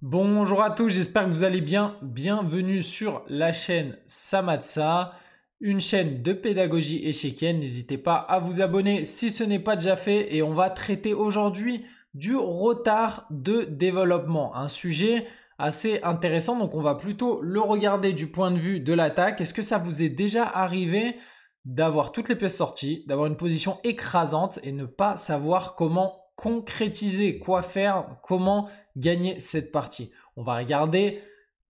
Bonjour à tous, j'espère que vous allez bien. Bienvenue sur la chaîne Samatsa, une chaîne de pédagogie échequienne. N'hésitez pas à vous abonner si ce n'est pas déjà fait et on va traiter aujourd'hui du retard de développement, un sujet assez intéressant. Donc on va plutôt le regarder du point de vue de l'attaque. Est-ce que ça vous est déjà arrivé d'avoir toutes les pièces sorties, d'avoir une position écrasante et ne pas savoir comment concrétiser, quoi faire, comment gagner cette partie. On va regarder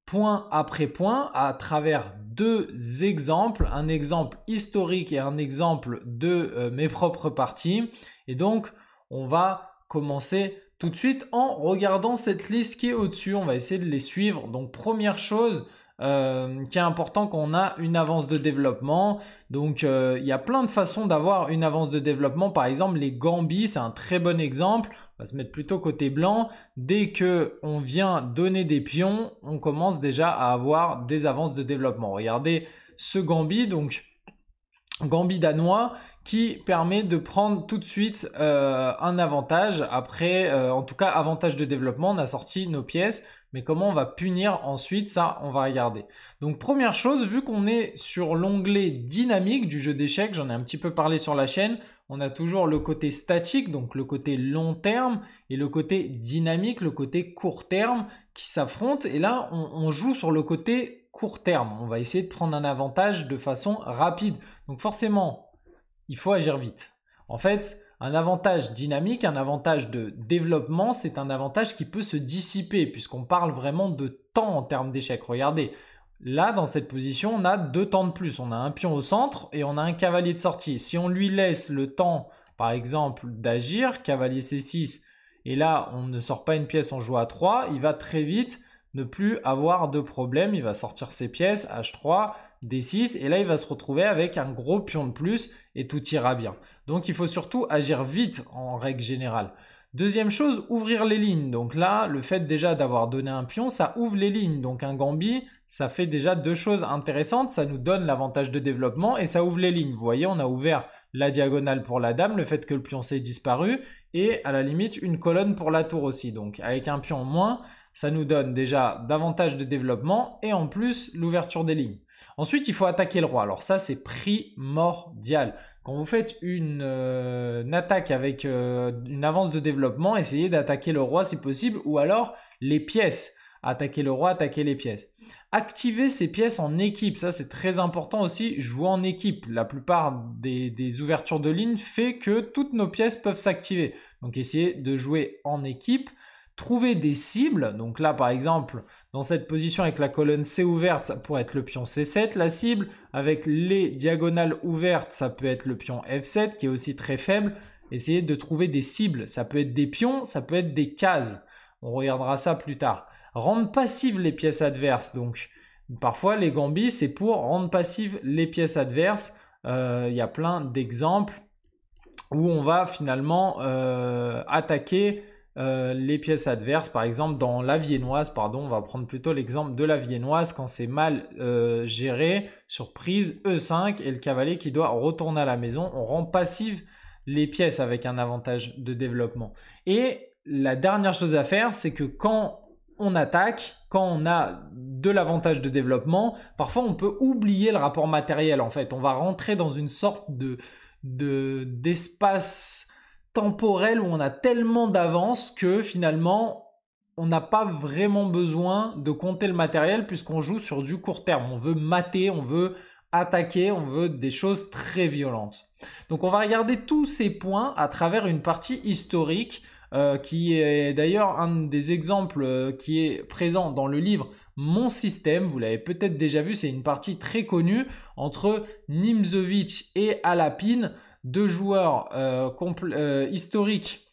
point après point à travers deux exemples, un exemple historique et un exemple de euh, mes propres parties. Et donc, on va commencer tout de suite en regardant cette liste qui est au-dessus. On va essayer de les suivre. Donc, première chose, euh, qui est important qu'on a une avance de développement. Donc euh, il y a plein de façons d'avoir une avance de développement. Par exemple, les gambis, c'est un très bon exemple. On va se mettre plutôt côté blanc. Dès que on vient donner des pions, on commence déjà à avoir des avances de développement. Regardez ce gambi, donc Gambi danois qui permet de prendre tout de suite euh, un avantage après, en tout cas avantage de développement, on a sorti nos pièces. Mais comment on va punir ensuite, ça, on va regarder. Donc première chose, vu qu'on est sur l'onglet dynamique du jeu d'échecs, j'en ai un petit peu parlé sur la chaîne, on a toujours le côté statique, donc le côté long terme, et le côté dynamique, le côté court terme, qui s'affrontent. Et là, on, joue sur le côté court terme. On va essayer de prendre un avantage de façon rapide. Donc forcément, il faut agir vite. En fait, un avantage dynamique, un avantage de développement, c'est un avantage qui peut se dissiper puisqu'on parle vraiment de temps en termes d'échec. Regardez, là dans cette position, on a deux temps de plus. On a un pion au centre et on a un cavalier de sortie. Si on lui laisse le temps, par exemple, d'agir, cavalier C6, et là on ne sort pas une pièce, on joue à 3, il va très vite ne plus avoir de problème. Il va sortir ses pièces, H3, D6, et là il va se retrouver avec un gros pion de plus et tout ira bien. Donc il faut surtout agir vite en règle générale. Deuxième chose, ouvrir les lignes. Donc là, le fait déjà d'avoir donné un pion, ça ouvre les lignes. Donc un gambit ça fait déjà deux choses intéressantes. Ça nous donne l'avantage de développement et ça ouvre les lignes. Vous voyez, on a ouvert la diagonale pour la dame, le fait que le pion s'est disparu, et à la limite une colonne pour la tour aussi. Donc avec un pion moins, ça nous donne déjà davantage de développement et en plus l'ouverture des lignes. Ensuite, il faut attaquer le roi. Alors ça, c'est primordial. Quand vous faites une, euh, attaque avec euh, une avance de développement, essayez d'attaquer le roi si possible ou alors les pièces. Attaquer le roi, attaquer les pièces. Activer ces pièces en équipe, ça c'est très important aussi, jouer en équipe. La plupart des, ouvertures de lignes fait que toutes nos pièces peuvent s'activer. Donc essayez de jouer en équipe trouver des cibles. Donc là, par exemple, dans cette position avec la colonne C ouverte, ça pourrait être le pion C7, la cible. Avec les diagonales ouvertes, ça peut être le pion F7, qui est aussi très faible. Essayez de trouver des cibles. Ça peut être des pions, ça peut être des cases. On regardera ça plus tard. Rendre passives les pièces adverses. Donc, parfois, les gambis, c'est pour rendre passives les pièces adverses. Euh, il y a plein d'exemples où on va finalement euh, attaquer euh, les pièces adverses, par exemple dans la viennoise, pardon, on va prendre plutôt l'exemple de la viennoise quand c'est mal euh, géré, Surprise, E5 et le cavalier qui doit retourner à la maison, on rend passive les pièces avec un avantage de développement. Et la dernière chose à faire, c'est que quand on attaque, quand on a de l'avantage de développement, parfois on peut oublier le rapport matériel en fait. On va rentrer dans une sorte de d'espace temporel où on a tellement d'avance que finalement on n'a pas vraiment besoin de compter le matériel puisqu'on joue sur du court terme. On veut mater, on veut attaquer, on veut des choses très violentes. Donc on va regarder tous ces points à travers une partie historique euh, qui est d'ailleurs un des exemples euh, qui est présent dans le livre Mon système. Vous l'avez peut-être déjà vu, c'est une partie très connue entre Nimzovic et Alapine deux joueurs euh, euh, historiques.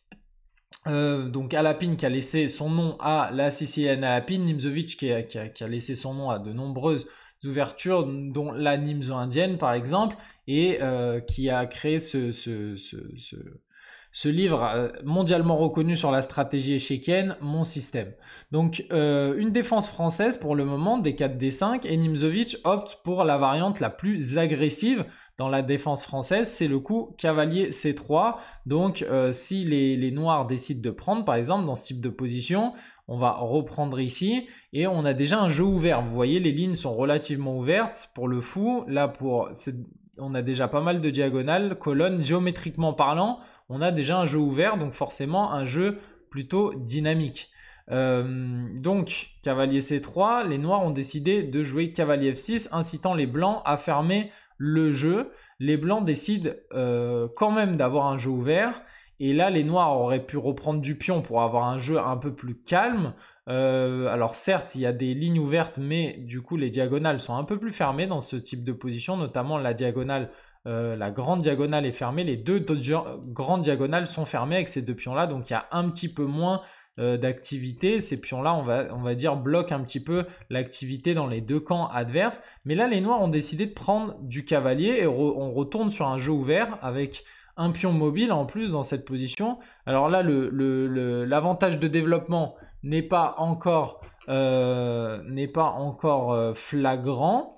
Euh, donc Alapine qui a laissé son nom à la Sicilienne Alapine, Nimzovic qui a, laissé son nom à de nombreuses ouvertures, dont la Nimzo indienne par exemple, et qui a créé ce, ce ce livre euh, mondialement reconnu sur la stratégie échéquienne, Mon système. Donc euh, une défense française pour le moment des 4D5 et Nimzovic opte pour la variante la plus agressive dans la défense française, c'est le coup cavalier C3. Donc euh, si les, les noirs décident de prendre par exemple dans ce type de position, on va reprendre ici et on a déjà un jeu ouvert. Vous voyez, les lignes sont relativement ouvertes pour le fou. Là, pour, on a déjà pas mal de diagonales, colonnes géométriquement parlant on a déjà un jeu ouvert, donc forcément un jeu plutôt dynamique. Euh, donc, cavalier C3, les noirs ont décidé de jouer cavalier F6, incitant les blancs à fermer le jeu. Les blancs décident euh, quand même d'avoir un jeu ouvert. Et là, les noirs auraient pu reprendre du pion pour avoir un jeu un peu plus calme. Euh, alors certes, il y a des lignes ouvertes, mais du coup, les diagonales sont un peu plus fermées dans ce type de position, notamment la diagonale euh, la grande diagonale est fermée, les deux grandes diagonales sont fermées avec ces deux pions-là, donc il y a un petit peu moins euh, d'activité. Ces pions-là, on va, dire, bloquent un petit peu l'activité dans les deux camps adverses. Mais là, les Noirs ont décidé de prendre du cavalier et on retourne sur un jeu ouvert avec un pion mobile en plus dans cette position. Alors là, l'avantage de développement n'est pas encore euh, flagrant.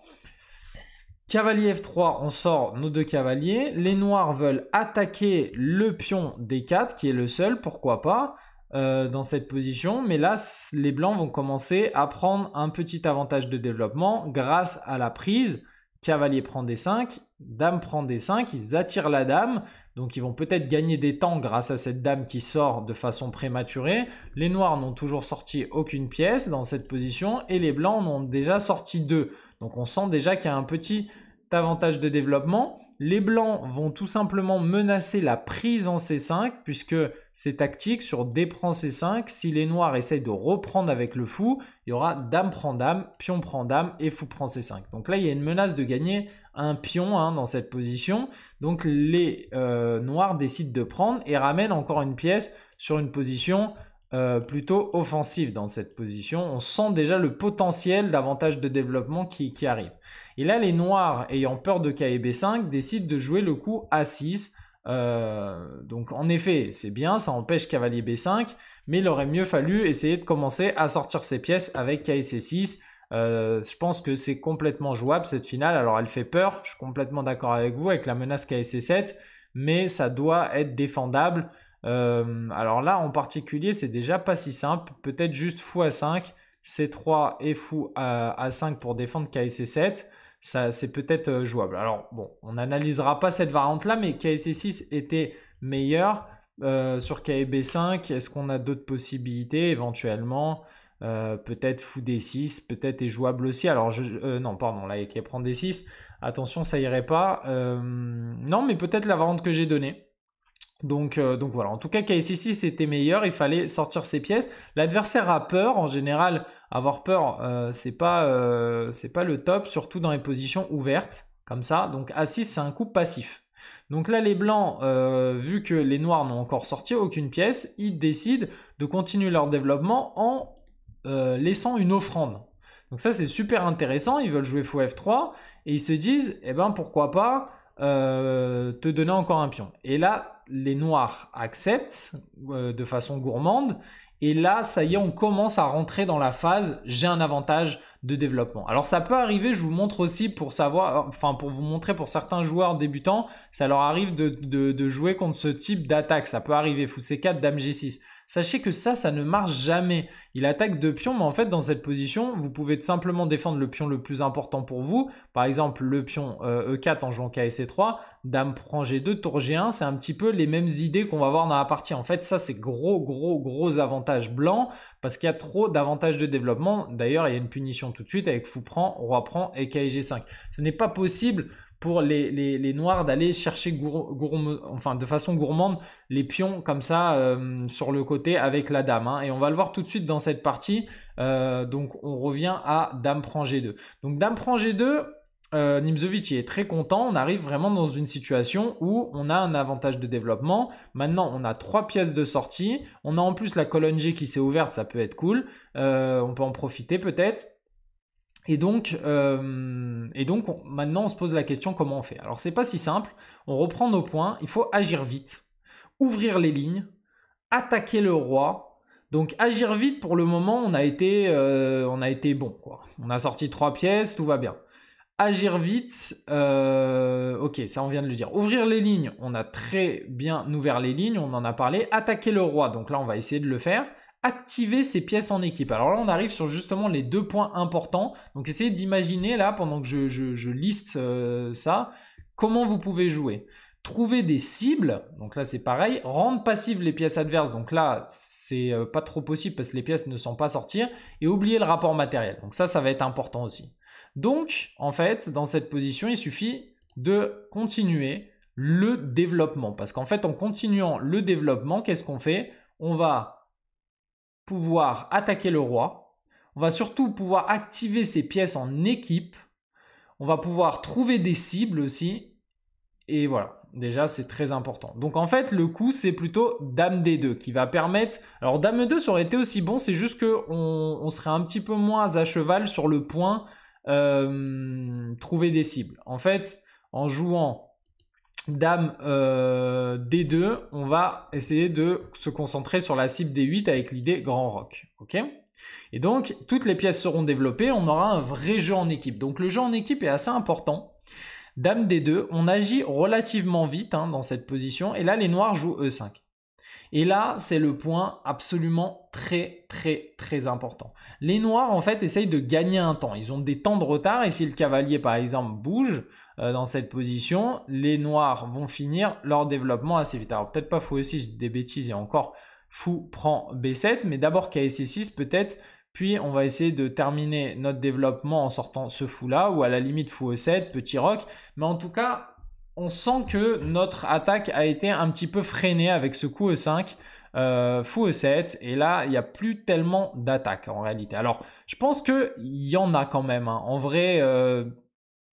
Cavalier F3, on sort nos deux cavaliers. Les noirs veulent attaquer le pion D4, qui est le seul, pourquoi pas, euh, dans cette position. Mais là, les blancs vont commencer à prendre un petit avantage de développement grâce à la prise. Cavalier prend D5, dame prend D5, ils attirent la dame. Donc ils vont peut-être gagner des temps grâce à cette dame qui sort de façon prématurée. Les noirs n'ont toujours sorti aucune pièce dans cette position et les blancs en ont déjà sorti deux. Donc on sent déjà qu'il y a un petit avantage de développement. Les blancs vont tout simplement menacer la prise en C5 puisque c'est tactique sur D prend C5. Si les noirs essayent de reprendre avec le fou, il y aura dame prend dame, pion prend dame et fou prend C5. Donc là, il y a une menace de gagner un pion hein, dans cette position. Donc les euh, noirs décident de prendre et ramènent encore une pièce sur une position euh, plutôt offensive dans cette position. On sent déjà le potentiel d'avantage de développement qui, arrive. Et là, les Noirs, ayant peur de k b 5 décident de jouer le coup A6. Euh, donc en effet, c'est bien, ça empêche cavalier B5, mais il aurait mieux fallu essayer de commencer à sortir ses pièces avec c 6 euh, je pense que c'est complètement jouable cette finale. Alors elle fait peur, je suis complètement d'accord avec vous avec la menace c 7 mais ça doit être défendable. Euh, alors là, en particulier, c'est déjà pas si simple. Peut-être juste fou à 5, C3 et fou à, 5 pour défendre KSC7. Ça, c'est peut-être euh, jouable. Alors bon, on n'analysera pas cette variante-là, mais KSC6 était meilleur euh, sur e b 5 Est-ce qu'on a d'autres possibilités éventuellement euh, peut-être fou D6, peut-être est jouable aussi. Alors, je, non, pardon, là, il prend D6. Attention, ça irait pas. non, mais peut-être la variante que j'ai donnée. Donc, euh, donc, voilà, en tout cas KSCC c'était meilleur, il fallait sortir ses pièces. L'adversaire a peur, en général avoir peur euh, c'est pas, euh, pas, le top, surtout dans les positions ouvertes, comme ça. Donc A6 c'est un coup passif. Donc là les blancs, vu que les noirs n'ont encore sorti aucune pièce, ils décident de continuer leur développement en laissant une offrande. Donc ça c'est super intéressant, ils veulent jouer fou F3 et ils se disent, eh ben pourquoi pas te donner encore un pion. Et là les noirs acceptent euh, de façon gourmande. Et là, ça y est, on commence à rentrer dans la phase j'ai un avantage de développement. Alors ça peut arriver, je vous montre aussi pour savoir, enfin pour vous montrer pour certains joueurs débutants, ça leur arrive de, de jouer contre ce type d'attaque. Ça peut arriver, fou C4, dame G6. Sachez que ça, ça ne marche jamais. Il attaque deux pions, mais en fait, dans cette position, vous pouvez simplement défendre le pion le plus important pour vous. Par exemple, le pion E4 euh, e en jouant KSC3, e dame prend G2, tour G1. C'est un petit peu les mêmes idées qu'on va voir dans la partie. En fait, ça, c'est gros, gros, gros avantage blanc parce qu'il y a trop d'avantages de développement. D'ailleurs, il y a une punition tout de suite avec fou prend, roi prend et KG5. Ce n'est pas possible pour les, noirs d'aller chercher enfin, de façon gourmande les pions comme ça euh, sur le côté avec la dame. Hein. Et on va le voir tout de suite dans cette partie. Euh, donc on revient à dame prend G2. Donc dame prend G2, euh, Nimzovic est très content, on arrive vraiment dans une situation où on a un avantage de développement. Maintenant, on a trois pièces de sortie, on a en plus la colonne G qui s'est ouverte, ça peut être cool, euh, on peut en profiter peut-être. Et donc, euh, donc maintenant, on se pose la question comment on fait. Alors, c'est pas si simple. On reprend nos points. Il faut agir vite, ouvrir les lignes, attaquer le roi. Donc, agir vite. Pour le moment, on a été, euh, on a été bon. On a sorti trois pièces, tout va bien. Agir vite. Euh, ok, ça, on vient de le dire. Ouvrir les lignes. On a très bien ouvert les lignes. On en a parlé. Attaquer le roi. Donc là, on va essayer de le faire activer ces pièces en équipe. Alors là, on arrive sur justement les deux points importants. Donc essayez d'imaginer là, pendant que je, liste euh, ça, comment vous pouvez jouer. Trouver des cibles, donc là c'est pareil, rendre passives les pièces adverses, donc là c'est euh, pas trop possible parce que les pièces ne sont pas sorties. et oublier le rapport matériel, donc ça ça va être important aussi. Donc en fait dans cette position il suffit de continuer le développement, parce qu'en fait en continuant le développement qu'est-ce qu'on fait On va pouvoir attaquer le roi. On va surtout pouvoir activer ses pièces en équipe. On va pouvoir trouver des cibles aussi. Et voilà, déjà c'est très important. Donc en fait, le coup c'est plutôt Dame D2 qui va permettre... Alors Dame E2 ça aurait été aussi bon, c'est juste qu'on on serait un petit peu moins à cheval sur le point euh, trouver des cibles. En fait, en jouant Dame euh, D2, on va essayer de se concentrer sur la cible D8 avec l'idée grand rock. ok et donc, toutes les pièces seront développées, on aura un vrai jeu en équipe. Donc le jeu en équipe est assez important. Dame D2, on agit relativement vite hein, dans cette position, et là les noirs jouent E5. Et là, c'est le point absolument très très très important. Les noirs en fait essayent de gagner un temps. Ils ont des temps de retard et si le cavalier par exemple bouge, euh, dans cette position, les noirs vont finir leur développement assez vite. Alors peut-être pas fou aussi, je des bêtises et encore fou prend B7, mais d'abord KSC6 peut-être, puis on va essayer de terminer notre développement en sortant ce fou là, ou à la limite fou E7, petit rock, mais en tout cas, on sent que notre attaque a été un petit peu freinée avec ce coup E5. Euh, fou E7 et là il n'y a plus tellement d'attaques en réalité alors je pense qu'il y en a quand même hein. en vrai euh,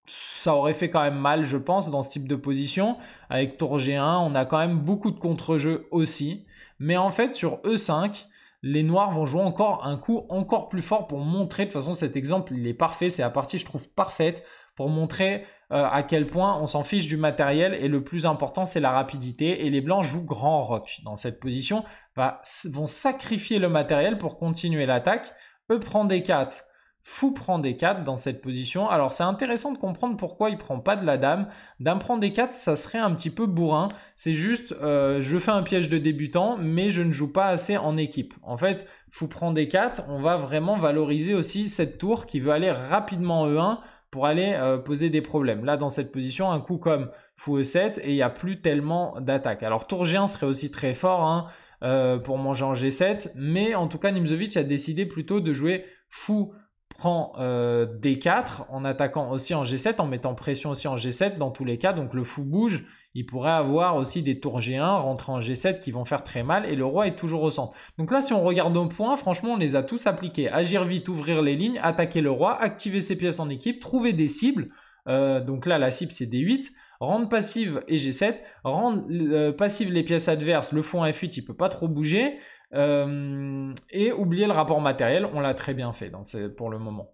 ça aurait fait quand même mal, je pense, dans ce type de position. Avec tour G1, on a quand même beaucoup de contre-jeux aussi. Mais en fait, sur E5, les noirs vont jouer encore un coup encore plus fort pour montrer, de toute façon cet exemple il est parfait, c'est la partie je trouve parfaite pour montrer euh, à quel point on s'en fiche du matériel et le plus important c'est la rapidité et les blancs jouent grand rock dans cette position, Va vont sacrifier le matériel pour continuer l'attaque, E prend des 4 Fou prend des 4 dans cette position. Alors c'est intéressant de comprendre pourquoi il prend pas de la dame. Dame prend des 4, ça serait un petit peu bourrin. C'est juste, euh, je fais un piège de débutant, mais je ne joue pas assez en équipe. En fait, fou prend des 4, on va vraiment valoriser aussi cette tour qui veut aller rapidement E1 e pour aller euh, poser des problèmes. Là, dans cette position, un coup comme fou E7 et il n'y a plus tellement d'attaques. Alors tour G1 serait aussi très fort hein, euh, pour manger en G7, mais en tout cas, Nimzovic a décidé plutôt de jouer fou prend euh, D4 en attaquant aussi en G7, en mettant pression aussi en G7 dans tous les cas. Donc le fou bouge, il pourrait avoir aussi des tours G1 rentrant en G7 qui vont faire très mal et le roi est toujours au centre. Donc là, si on regarde nos points, franchement, on les a tous appliqués. Agir vite, ouvrir les lignes, attaquer le roi, activer ses pièces en équipe, trouver des cibles. Euh, donc là, la cible, c'est D8. Rendre passive et G7. Rendre euh, passive les pièces adverses. Le en F8, il peut pas trop bouger. Euh, euh, et oublier le rapport matériel, on l'a très bien fait pour le moment.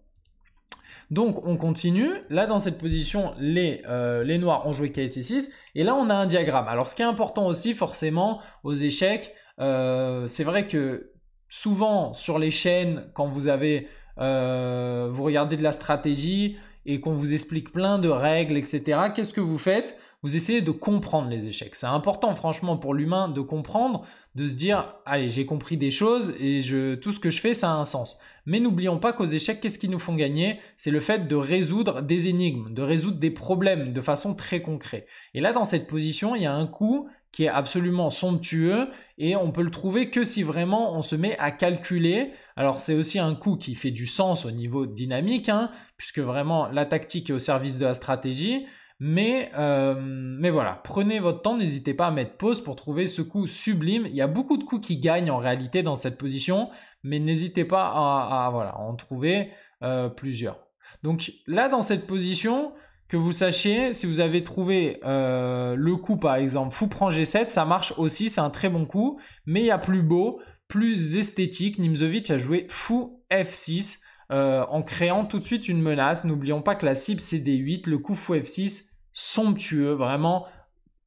Donc on continue, là dans cette position, les, euh, noirs ont joué KC6, et là on a un diagramme. Alors ce qui est important aussi forcément aux échecs, euh, c'est vrai que souvent sur les chaînes, quand vous regardez de la stratégie et qu'on vous explique plein de règles, etc., qu'est-ce que vous faites vous essayez de comprendre les échecs. C'est important franchement pour l'humain de comprendre, de se dire, allez, j'ai compris des choses et je, tout ce que je fais, ça a un sens. Mais n'oublions pas qu'aux échecs, qu'est-ce qui nous font gagner C'est le fait de résoudre des énigmes, de résoudre des problèmes de façon très concrète. Et là, dans cette position, il y a un coup qui est absolument somptueux et on peut le trouver que si vraiment on se met à calculer. Alors c'est aussi un coup qui fait du sens au niveau dynamique, hein, puisque vraiment la tactique est au service de la stratégie, mais, euh, mais voilà, prenez votre temps, n'hésitez pas à mettre pause pour trouver ce coup sublime. Il y a beaucoup de coups qui gagnent en réalité dans cette position, mais n'hésitez pas à, en trouver euh, plusieurs. Donc là, dans cette position, que vous sachiez, si vous avez trouvé euh, le coup par exemple, fou prend G7, ça marche aussi, c'est un très bon coup, mais il y a plus beau, plus esthétique. Nimzovic a joué fou F6 en créant tout de suite une menace. N'oublions pas que la cible c'est D8, le coup fou F6 somptueux, vraiment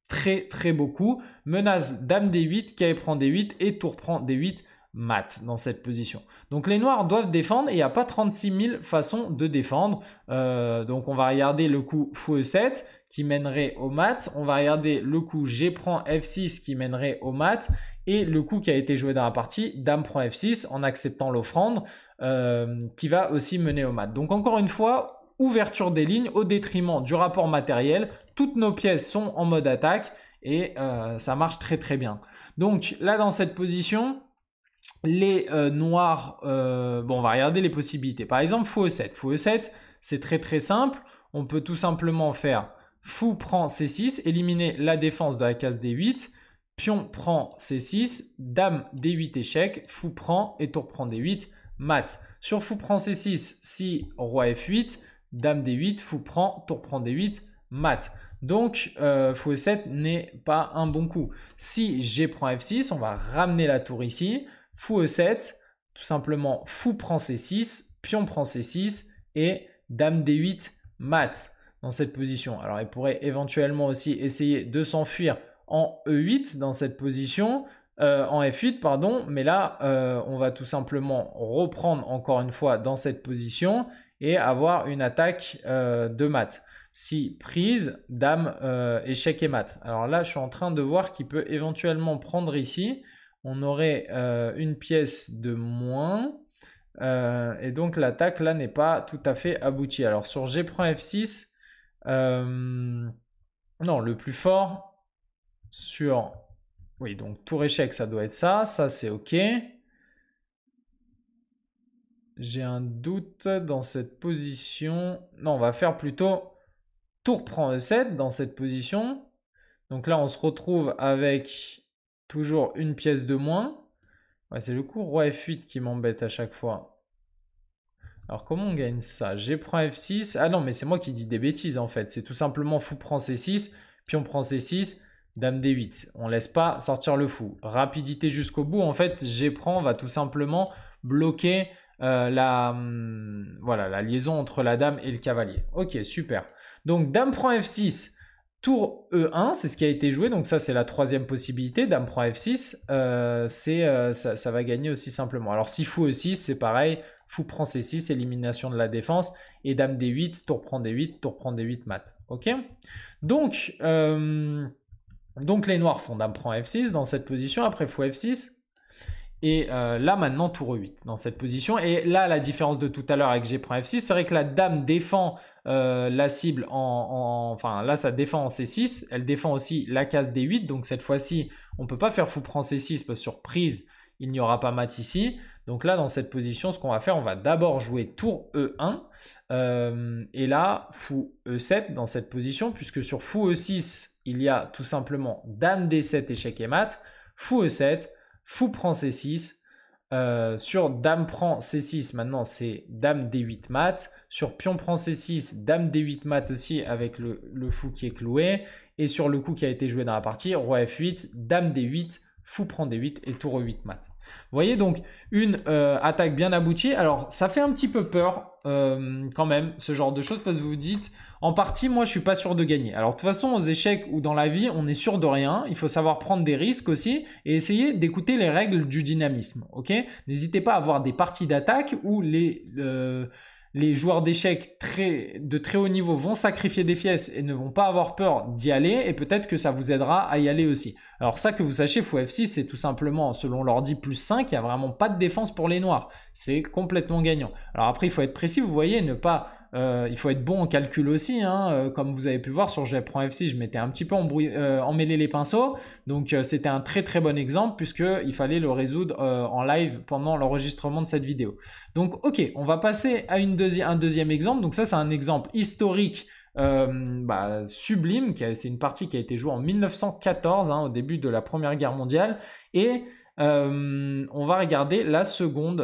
très très beaucoup. Menace dame d8, K prend d8 et tour prend d8 mat dans cette position. Donc les noirs doivent défendre et il n'y a pas 36 000 façons de défendre. Euh, donc on va regarder le coup fou 7 qui mènerait au mat. On va regarder le coup g prend f6 qui mènerait au mat. Et le coup qui a été joué dans la partie, dame prend f6 en acceptant l'offrande euh, qui va aussi mener au mat. Donc encore une fois, ouverture des lignes au détriment du rapport matériel. Toutes nos pièces sont en mode attaque et euh, ça marche très très bien. Donc là dans cette position, les euh, noirs, euh, bon on va regarder les possibilités. Par exemple fou e7, fou e7 c'est très très simple, on peut tout simplement faire fou prend c6, éliminer la défense de la case d8, pion prend c6, dame d8 échec, fou prend et tour prend d8, mat. Sur fou prend c6, si roi f8, Dame D8, fou prend, tour prend D8, mat. Donc, euh, fou E7 n'est pas un bon coup. Si G prend F6, on va ramener la tour ici. Fou E7, tout simplement, fou prend C6, pion prend C6 et dame D8 mat dans cette position. Alors, il pourrait éventuellement aussi essayer de s'enfuir en E8 dans cette position, euh, en F8, pardon. Mais là, euh, on va tout simplement reprendre encore une fois dans cette position et avoir une attaque euh, de mat. Si prise, dame, euh, échec et mat. Alors là, je suis en train de voir qu'il peut éventuellement prendre ici. On aurait euh, une pièce de moins. et donc l'attaque là n'est pas tout à fait aboutie. Alors sur G prend F6, non, le plus fort sur... Oui, donc tour échec, ça doit être ça. Ça, c'est OK. J'ai un doute dans cette position. Non, on va faire plutôt tour prend E7 dans cette position. Donc là, on se retrouve avec toujours une pièce de moins. c'est le coup roi F8 qui m'embête à chaque fois. Alors comment on gagne ça G prend F6. Ah non, mais c'est moi qui dis des bêtises en fait. C'est tout simplement fou prend C6, pion prend C6, dame D8. On laisse pas sortir le fou. Rapidité jusqu'au bout. En fait, G prend va tout simplement bloquer euh, la, hum, voilà, la liaison entre la dame et le cavalier. Ok, super. Donc dame prend f6, tour e1, c'est ce qui a été joué. Donc ça, c'est la troisième possibilité. Dame prend f6, euh, c'est, euh, ça, ça, va gagner aussi simplement. Alors si fou e6, c'est pareil. Fou prend c6, élimination de la défense. Et dame d8, tour prend d8, tour prend d8, mat. Ok Donc... donc les noirs font dame prend f6 dans cette position, après fou f6, et euh, là, maintenant, tour e 8 dans cette position. Et là, la différence de tout à l'heure avec g f 6 c'est vrai que la dame défend euh, la cible en, Enfin, là, ça défend en C6. Elle défend aussi la case D8. Donc, cette fois-ci, on ne peut pas faire fou prend C6 parce que surprise, il n'y aura pas mat ici. Donc là, dans cette position, ce qu'on va faire, on va d'abord jouer tour E1. Euh, et là, fou E7 dans cette position, puisque sur fou E6, il y a tout simplement dame D7, échec et mat. Fou E7 Fou prend C6. Euh, sur Dame prend C6, maintenant c'est Dame D8 mat. Sur Pion prend C6, Dame D8 mat aussi avec le, le fou qui est cloué. Et sur le coup qui a été joué dans la partie, Roi F8, Dame D8, fou prend des 8 et tour 8 mat. Vous voyez donc une euh, attaque bien aboutie. Alors ça fait un petit peu peur euh, quand même ce genre de choses parce que vous vous dites en partie moi je suis pas sûr de gagner. Alors de toute façon aux échecs ou dans la vie on est sûr de rien. Il faut savoir prendre des risques aussi et essayer d'écouter les règles du dynamisme. Ok N'hésitez pas à avoir des parties d'attaque où les euh, les joueurs d'échecs très, de très haut niveau vont sacrifier des pièces et ne vont pas avoir peur d'y aller et peut-être que ça vous aidera à y aller aussi. Alors ça que vous sachez, fou F6, c'est tout simplement, selon l'ordi, plus 5, il n'y a vraiment pas de défense pour les noirs. C'est complètement gagnant. Alors après, il faut être précis, vous voyez, ne pas euh, il faut être bon en calcul aussi. Hein. Euh, comme vous avez pu voir sur Jep1FC, je m'étais un petit peu en euh, emmêlé les pinceaux. Donc c'était un très très bon exemple puisqu'il fallait le résoudre en live pendant l'enregistrement de cette vidéo. Donc ok, on va passer à un deuxième exemple. Donc ça c'est un exemple historique bah, sublime. C'est une partie qui a été jouée en 1914, hein, au début de la Première Guerre mondiale. Et on va regarder la seconde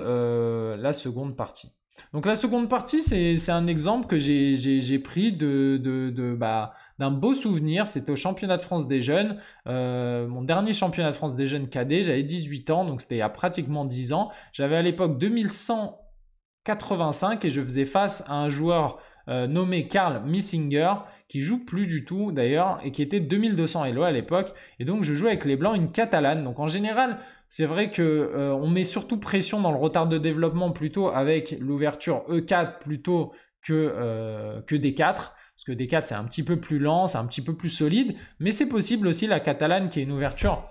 partie. Donc la seconde partie, c'est un exemple que j'ai pris de, de, bah, d'un beau souvenir. C'était au championnat de France des jeunes. Euh, mon dernier championnat de France des jeunes cadet, j'avais 18 ans, donc c'était il y a pratiquement 10 ans. J'avais à l'époque 2185 et je faisais face à un joueur euh, nommé Karl Missinger qui joue plus du tout d'ailleurs et qui était 2200 Elo à l'époque. Et donc je jouais avec les Blancs une Catalane. Donc en général... C'est vrai que euh, on met surtout pression dans le retard de développement plutôt avec l'ouverture E4 plutôt que, euh, que D4. Parce que D4 c'est un petit peu plus lent, c'est un petit peu plus solide, mais c'est possible aussi la catalane qui est une ouverture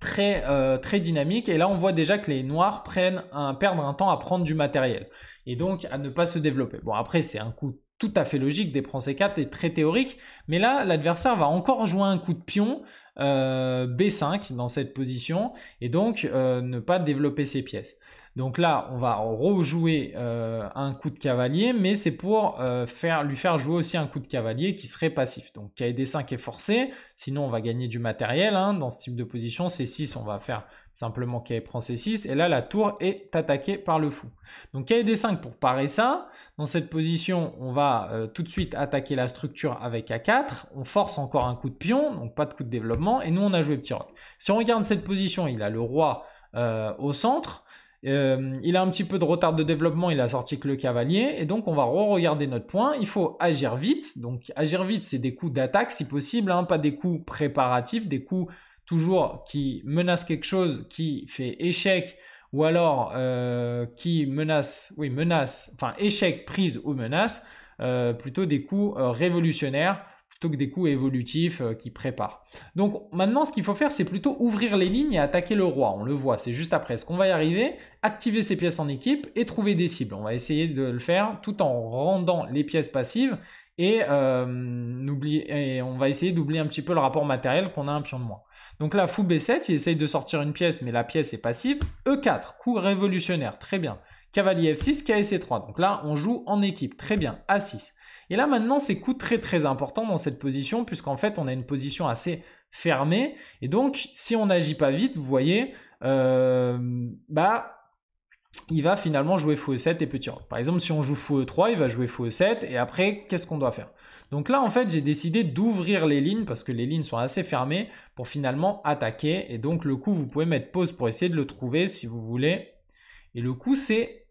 très, euh, très dynamique. Et là on voit déjà que les noirs prennent un, perdre un temps à prendre du matériel et donc à ne pas se développer. Bon après c'est un coup tout à fait logique des prends C4 est très théorique. Mais là, l'adversaire va encore jouer un coup de pion euh, B5 dans cette position et donc euh, ne pas développer ses pièces. Donc là, on va rejouer euh, un coup de cavalier, mais c'est pour faire, lui faire jouer aussi un coup de cavalier qui serait passif. Donc KD5 est forcé, sinon on va gagner du matériel. Hein. Dans ce type de position, C6, on va faire Simplement, K prend C6. Et là, la tour est attaquée par le fou. Donc, kd des 5 pour parer ça. Dans cette position, on va euh, tout de suite attaquer la structure avec A4. On force encore un coup de pion, donc pas de coup de développement. Et nous, on a joué petit roc. Si on regarde cette position, il a le roi euh, au centre. Euh, il a un petit peu de retard de développement, il a sorti que le cavalier, et donc on va re-regarder notre point. Il faut agir vite, donc agir vite, c'est des coups d'attaque si possible, hein, pas des coups préparatifs, des coups toujours qui menace quelque chose, qui fait échec, ou alors euh, qui menace, oui, menace, enfin échec, prise ou menace, euh, plutôt des coups euh, révolutionnaires plutôt que des coups évolutifs qui préparent. Donc maintenant, ce qu'il faut faire, c'est plutôt ouvrir les lignes et attaquer le roi. On le voit, c'est juste après. ce qu'on va y arriver Activer ses pièces en équipe et trouver des cibles. On va essayer de le faire tout en rendant les pièces passives et, euh, et on va essayer d'oublier un petit peu le rapport matériel qu'on a un pion de moins. Donc là, fou B7, il essaye de sortir une pièce, mais la pièce est passive. E4, coup révolutionnaire, très bien. Cavalier F6, KSC3. Donc là, on joue en équipe, très bien. A6. Et là maintenant, c'est coup très très important dans cette position, puisqu'en fait, on a une position assez fermée. Et donc, si on n'agit pas vite, vous voyez, euh, bah, il va finalement jouer fou e 7 et petit Par exemple, si on joue fou e 3, il va jouer fou e 7 et après, qu'est-ce qu'on doit faire Donc là, en fait, j'ai décidé d'ouvrir les lignes parce que les lignes sont assez fermées pour finalement attaquer. Et donc, le coup, vous pouvez mettre pause pour essayer de le trouver si vous voulez. Et le coup, c'est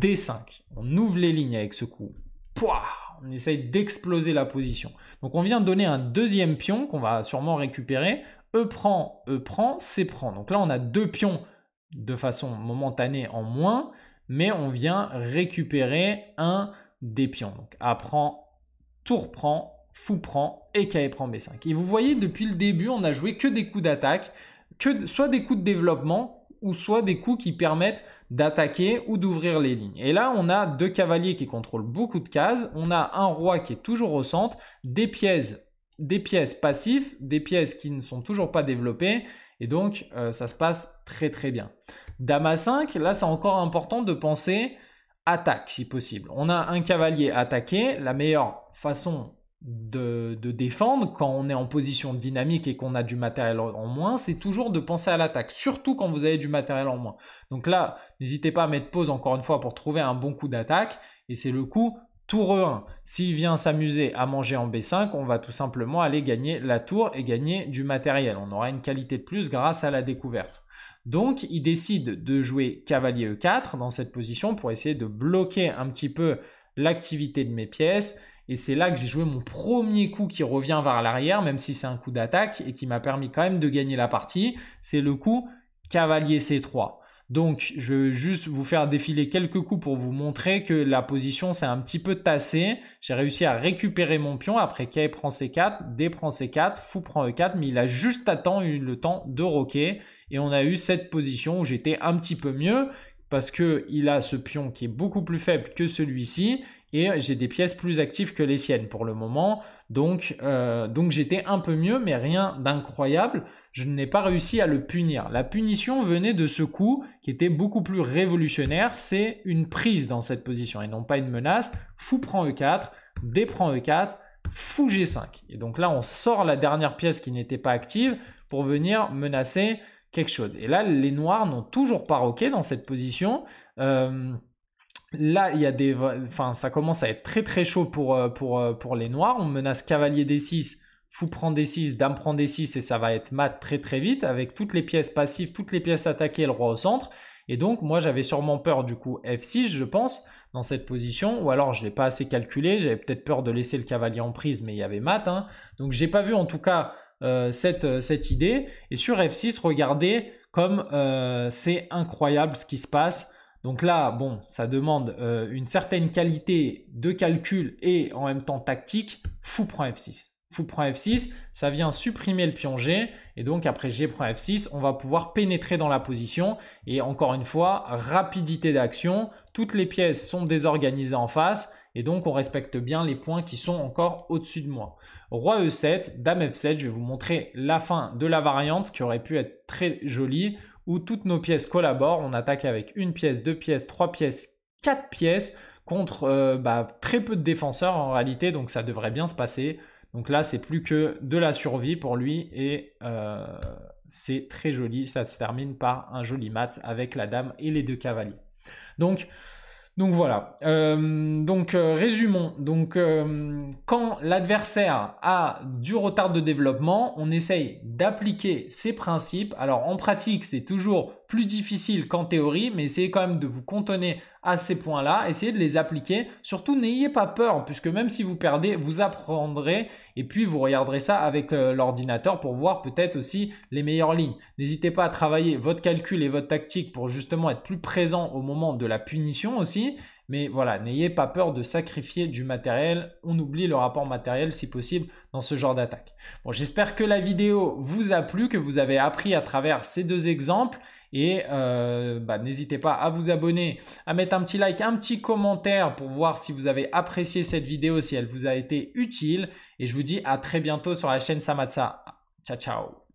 D5. On ouvre les lignes avec ce coup. Pouah on essaye d'exploser la position. Donc, on vient donner un deuxième pion qu'on va sûrement récupérer. E prend, E prend, C prend. Donc là, on a deux pions de façon momentanée en moins, mais on vient récupérer un des pions. Donc A prend, tour prend, fou prend et K prend B5. Et vous voyez, depuis le début, on a joué que des coups d'attaque, que soit des coups de développement, ou soit des coups qui permettent d'attaquer ou d'ouvrir les lignes. Et là, on a deux cavaliers qui contrôlent beaucoup de cases, on a un roi qui est toujours au centre, des pièces, des pièces passives, des pièces qui ne sont toujours pas développées, et donc, euh, ça se passe très très bien. Dame à 5, là, c'est encore important de penser attaque si possible. On a un cavalier attaqué. La meilleure façon de, de défendre quand on est en position dynamique et qu'on a du matériel en moins, c'est toujours de penser à l'attaque, surtout quand vous avez du matériel en moins. Donc là, n'hésitez pas à mettre pause encore une fois pour trouver un bon coup d'attaque. Et c'est le coup Tour E1, s'il vient s'amuser à manger en B5, on va tout simplement aller gagner la tour et gagner du matériel. On aura une qualité de plus grâce à la découverte. Donc, il décide de jouer cavalier E4 dans cette position pour essayer de bloquer un petit peu l'activité de mes pièces. Et c'est là que j'ai joué mon premier coup qui revient vers l'arrière, même si c'est un coup d'attaque et qui m'a permis quand même de gagner la partie. C'est le coup cavalier C3. Donc, je vais juste vous faire défiler quelques coups pour vous montrer que la position s'est un petit peu tassée. J'ai réussi à récupérer mon pion. Après, K prend C4, D prend C4, Fou prend E4, mais il a juste eu le temps de roquer. Et on a eu cette position où j'étais un petit peu mieux parce qu'il a ce pion qui est beaucoup plus faible que celui-ci et j'ai des pièces plus actives que les siennes pour le moment. Donc, euh, donc j'étais un peu mieux, mais rien d'incroyable. Je n'ai pas réussi à le punir. La punition venait de ce coup qui était beaucoup plus révolutionnaire. C'est une prise dans cette position et non pas une menace. Fou prend E4, D prend E4, fou G5. Et donc là, on sort la dernière pièce qui n'était pas active pour venir menacer quelque chose. Et là, les noirs n'ont toujours pas roqué dans cette position. Euh, Là, il y a des, ça commence à être très très chaud pour, euh, euh, les noirs. On menace cavalier D6, fou prend D6, dame prend D6 et ça va être mat très très vite avec toutes les pièces passives, toutes les pièces attaquées, le roi au centre. Et donc, moi, j'avais sûrement peur du coup F6, je pense, dans cette position. Ou alors, je ne l'ai pas assez calculé. J'avais peut-être peur de laisser le cavalier en prise, mais il y avait mat. Donc, hein. Donc, j'ai pas vu en tout cas euh, cette, idée. Et sur F6, regardez comme c'est incroyable ce qui se passe. Donc là, bon, ça demande euh, une certaine qualité de calcul et en même temps tactique. Fou prend F6. Fou prend F6, ça vient supprimer le pion G. Et donc après G prend F6, on va pouvoir pénétrer dans la position. Et encore une fois, rapidité d'action. Toutes les pièces sont désorganisées en face. Et donc on respecte bien les points qui sont encore au-dessus de moi. Roi E7, Dame F7, je vais vous montrer la fin de la variante qui aurait pu être très jolie où toutes nos pièces collaborent. On attaque avec une pièce, deux pièces, trois pièces, quatre pièces contre euh, bah, très peu de défenseurs en réalité, donc ça devrait bien se passer. Donc là, c'est plus que de la survie pour lui et euh, c'est très joli. Ça se termine par un joli mat avec la dame et les deux cavaliers. Donc, donc voilà. Euh, donc euh, résumons. Donc euh, quand l'adversaire a du retard de développement, on essaye d'appliquer ces principes. Alors en pratique, c'est toujours plus difficile qu'en théorie, mais essayez quand même de vous contenir à ces points-là, essayez de les appliquer. Surtout, n'ayez pas peur, puisque même si vous perdez, vous apprendrez et puis vous regarderez ça avec euh, l'ordinateur pour voir peut-être aussi les meilleures lignes. N'hésitez pas à travailler votre calcul et votre tactique pour justement être plus présent au moment de la punition aussi. Mais voilà, n'ayez pas peur de sacrifier du matériel. On oublie le rapport matériel si possible dans ce genre d'attaque. Bon, j'espère que la vidéo vous a plu, que vous avez appris à travers ces deux exemples. Et euh, bah, n'hésitez pas à vous abonner, à mettre un petit like, un petit commentaire pour voir si vous avez apprécié cette vidéo, si elle vous a été utile. Et je vous dis à très bientôt sur la chaîne Samatsa. Ciao, ciao